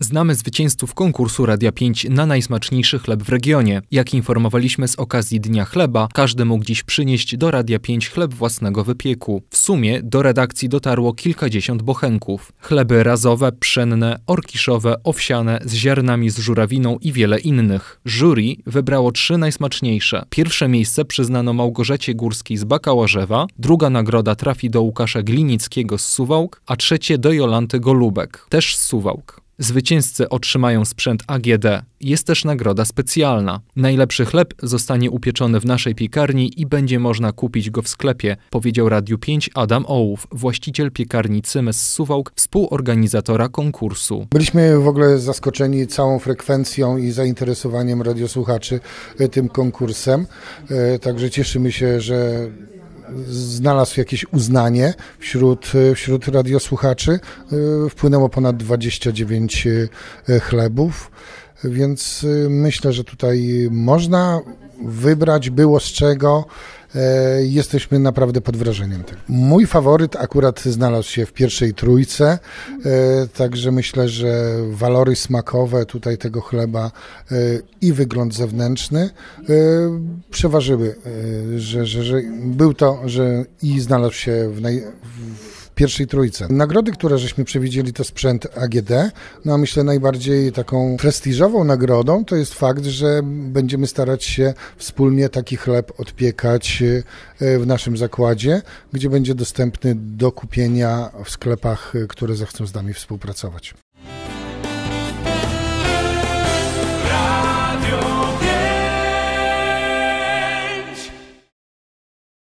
Znamy zwycięzców konkursu Radia 5 na najsmaczniejszy chleb w regionie. Jak informowaliśmy z okazji Dnia Chleba, każdy mógł dziś przynieść do Radia 5 chleb własnego wypieku. W sumie do redakcji dotarło kilkadziesiąt bochenków. Chleby razowe, pszenne, orkiszowe, owsiane, z ziarnami z żurawiną i wiele innych. Jury wybrało trzy najsmaczniejsze. Pierwsze miejsce przyznano Małgorzecie Górskiej z Bakałarzewa, druga nagroda trafi do Łukasza Glinickiego z Suwałk, a trzecie do Jolanty Golubek, też z Suwałk. Zwycięzcy otrzymają sprzęt AGD. Jest też nagroda specjalna. Najlepszy chleb zostanie upieczony w naszej piekarni i będzie można kupić go w sklepie, powiedział Radiu 5 Adam Ołów, właściciel piekarni Cymes Suwałk, współorganizatora konkursu. Byliśmy w ogóle zaskoczeni całą frekwencją i zainteresowaniem radiosłuchaczy e, tym konkursem, e, także cieszymy się, że znalazł jakieś uznanie wśród, wśród radiosłuchaczy. Y, wpłynęło ponad 29 y, chlebów, więc y, myślę, że tutaj można wybrać było z czego. E, jesteśmy naprawdę pod wrażeniem tego. Mój faworyt akurat znalazł się w pierwszej trójce, e, także myślę, że walory smakowe tutaj tego chleba e, i wygląd zewnętrzny przeważyły, że, że, że, był to, że i znalazł się w, naj, w pierwszej trójce. Nagrody, które żeśmy przewidzieli, to sprzęt AGD. No a myślę najbardziej taką prestiżową nagrodą to jest fakt, że będziemy starać się wspólnie taki chleb odpiekać e, w naszym zakładzie, gdzie będzie dostępny do kupienia w sklepach, e, które zechcą z nami współpracować.